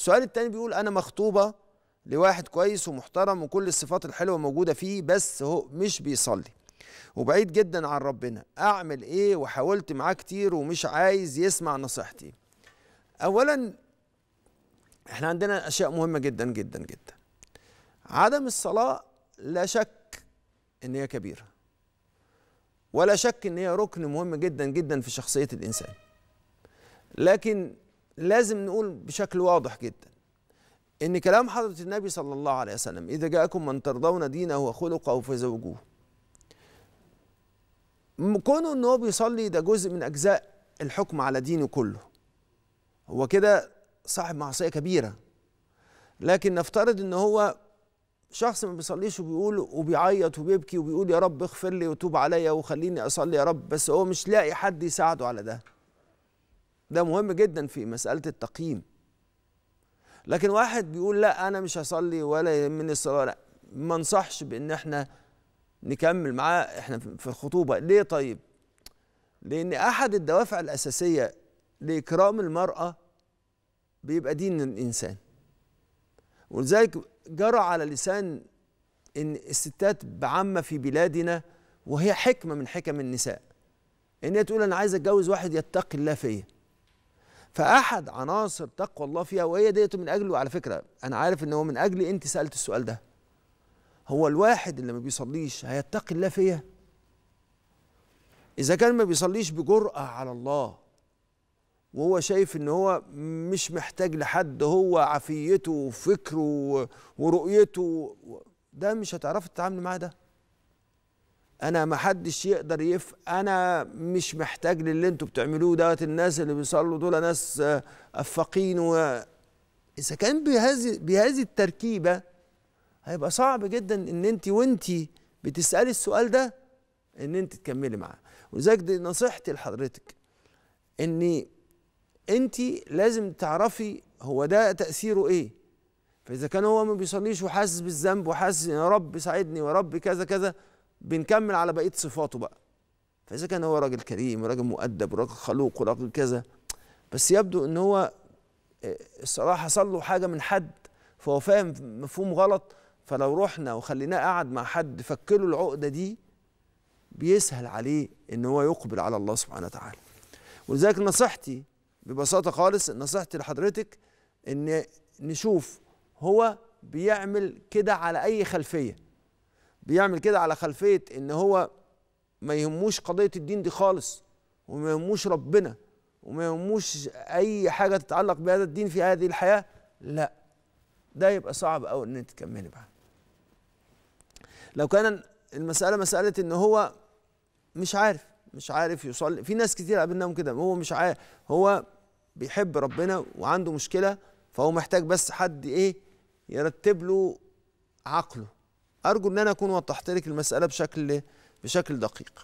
السؤال التاني بيقول انا مخطوبه لواحد كويس ومحترم وكل الصفات الحلوه موجوده فيه بس هو مش بيصلي وبعيد جدا عن ربنا اعمل ايه وحاولت معاه كتير ومش عايز يسمع نصيحتي اولا احنا عندنا اشياء مهمه جدا جدا جدا عدم الصلاه لا شك ان هي كبيره ولا شك ان هي ركن مهم جدا جدا في شخصيه الانسان لكن لازم نقول بشكل واضح جدا ان كلام حضره النبي صلى الله عليه وسلم اذا جاءكم من ترضون دينه وخلقه فزوجوه كونه ان هو بيصلي ده جزء من اجزاء الحكم على دينه كله هو كده صاحب معصيه كبيره لكن نفترض ان هو شخص ما بيصليش وبيقول وبيعيط وبيبكي وبيقول يا رب اغفر لي وتوب عليا وخليني اصلي يا رب بس هو مش لاقي حد يساعده على ده ده مهم جدا في مسألة التقييم لكن واحد بيقول لا أنا مش هصلي ولا يهمني الصلاة لا ما انصحش بإن احنا نكمل معاه احنا في الخطوبة ليه طيب؟ لأن أحد الدوافع الأساسية لإكرام المرأة بيبقى دين الإنسان ولذلك جرى على لسان إن الستات بعامة في بلادنا وهي حكمة من حكم النساء إن هي تقول أنا عايز أتجوز واحد يتقي الله فيا فاحد عناصر تقوى الله فيها وهي ديت من اجله على فكره انا عارف ان هو من اجلي انت سالت السؤال ده هو الواحد اللي ما بيصليش هيتقي الله فيا اذا كان ما بيصليش بجرأه على الله وهو شايف ان هو مش محتاج لحد هو عفيته وفكره ورؤيته ده مش هتعرفي تتعاملي معاه ده انا ما حدش يقدر يف انا مش محتاج للي انتوا بتعملوه دوت الناس اللي بيصلوا دول ناس آه، افاقين و اذا كان بهذه بهذه التركيبه هيبقى صعب جدا ان انت وانت بتسالي السؤال ده ان انت تكملي معاه ولذلك دي نصيحتي لحضرتك ان انت لازم تعرفي هو ده تاثيره ايه فاذا كان هو ما بيصليش وحاسس بالذنب وحاسس يا رب ساعدني ورب رب كذا كذا بنكمل على بقيه صفاته بقى فاذا كان هو راجل كريم وراجل مؤدب وراجل خلوق وراجل كذا بس يبدو ان هو آه، الصراحه حصل له حاجه من حد فهو فاهم مفهوم غلط فلو رحنا وخليناه قاعد مع حد فكله العقده دي بيسهل عليه ان هو يقبل على الله سبحانه وتعالى ولذلك نصيحتي ببساطه خالص نصيحتي لحضرتك ان نشوف هو بيعمل كده على اي خلفيه بيعمل كده على خلفيه ان هو ما يهموش قضيه الدين دي خالص وما يهموش ربنا وما يهموش اي حاجه تتعلق بهذا الدين في هذه الحياه لا ده يبقى صعب قوي ان انت تكملي معاه لو كان المساله مساله ان هو مش عارف مش عارف يصلي في ناس كتير قابلناهم كده هو مش عارف هو بيحب ربنا وعنده مشكله فهو محتاج بس حد ايه يرتب له عقله أرجو أن أنا أكون وضحت لك المسألة بشكل بشكل دقيق